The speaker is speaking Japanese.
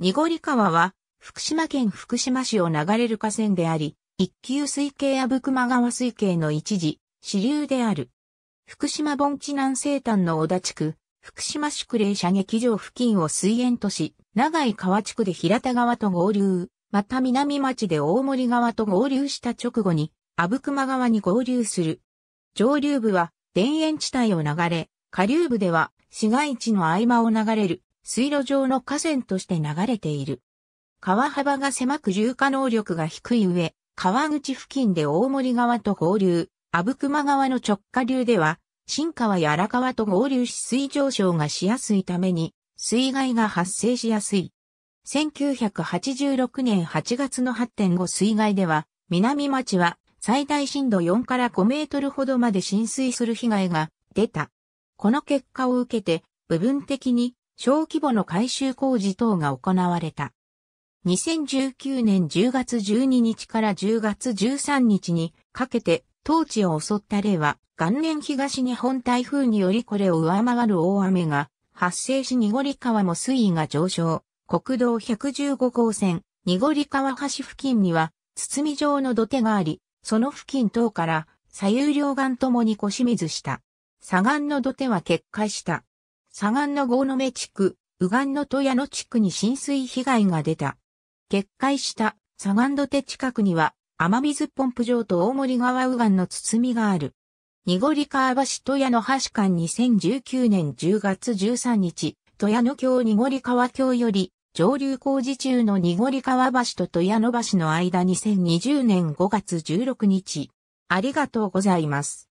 濁川は、福島県福島市を流れる河川であり、一級水系阿武隈川水系の一時、支流である。福島盆地南西端の小田地区、福島市クレ射撃場付近を水源とし、長井川地区で平田川と合流、また南町で大森川と合流した直後に、阿武隈川に合流する。上流部は田園地帯を流れ、下流部では市街地の合間を流れる水路上の河川として流れている。川幅が狭く重化能力が低い上、川口付近で大森川と合流、阿武隈川の直下流では、新川や荒川と合流し水上昇がしやすいために、水害が発生しやすい。1986年8月の8.5水害では、南町は最大震度4から5メートルほどまで浸水する被害が出た。この結果を受けて、部分的に小規模の改修工事等が行われた。2019年10月12日から10月13日にかけて当地を襲った例は元年東日本台風によりこれを上回る大雨が発生し濁り川も水位が上昇。国道115号線、濁り川橋付近には包み状の土手があり、その付近等から左右両岸ともに腰水した。左岸の土手は決壊した。左岸の豪の目地区、右岸の戸屋の地区に浸水被害が出た。決壊した左岸土手近くには、雨水ポンプ場と大森川右岸の包みがある。濁り川橋戸屋の橋間2019年10月13日、戸屋の橋濁り川橋より、上流工事中の濁り川橋と戸屋の橋の間2020年5月16日。ありがとうございます。